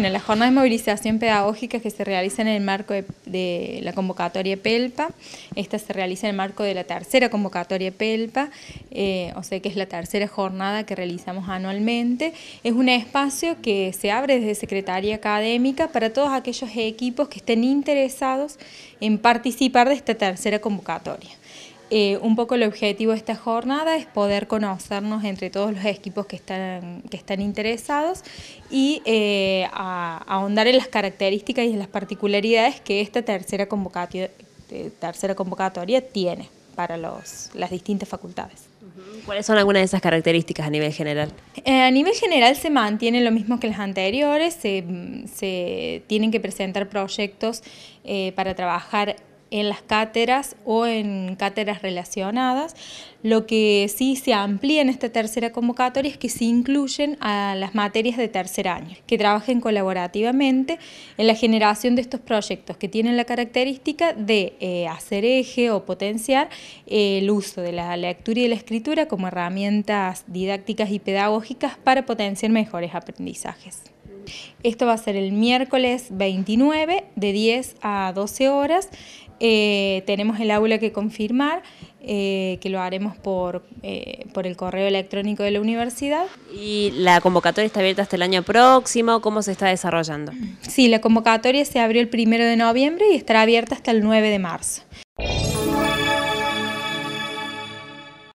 Bueno, la jornada de movilización pedagógica que se realiza en el marco de, la convocatoria PELPA, esta se realiza en el marco de la tercera convocatoria PELPA, eh, o sea que es la tercera jornada que realizamos anualmente. Es un espacio que se abre desde Secretaría Académica para todos aquellos equipos que estén interesados en participar de esta tercera convocatoria. Eh, un poco el objetivo de esta jornada es poder conocernos entre todos los equipos que están, que están interesados y eh, ahondar en las características y en las particularidades que esta tercera convocatoria, eh, tercera convocatoria tiene para las distintas facultades. ¿Cuáles son algunas de esas características a nivel general? a nivel general se mantiene lo mismo que las anteriores, se, tienen que presentar proyectos para trabajar en las cátedras o en cátedras relacionadas. Lo que sí se amplía en esta tercera convocatoria es que se incluyen a las materias de tercer año, que trabajen colaborativamente en la generación de estos proyectos que tienen la característica de eh, hacer eje o potenciar eh, el uso de la lectura y la escritura como herramientas didácticas y pedagógicas para potenciar mejores aprendizajes. Esto va a ser el miércoles 29 de 10 a 12 horas. Eh, tenemos el aula que confirmar, eh, que lo haremos por, eh, por el correo electrónico de la universidad. ¿Y la convocatoria está abierta hasta el año próximo? ¿Cómo se está desarrollando? Sí, la convocatoria se abrió el 1 de noviembre y estará abierta hasta el 9 de marzo.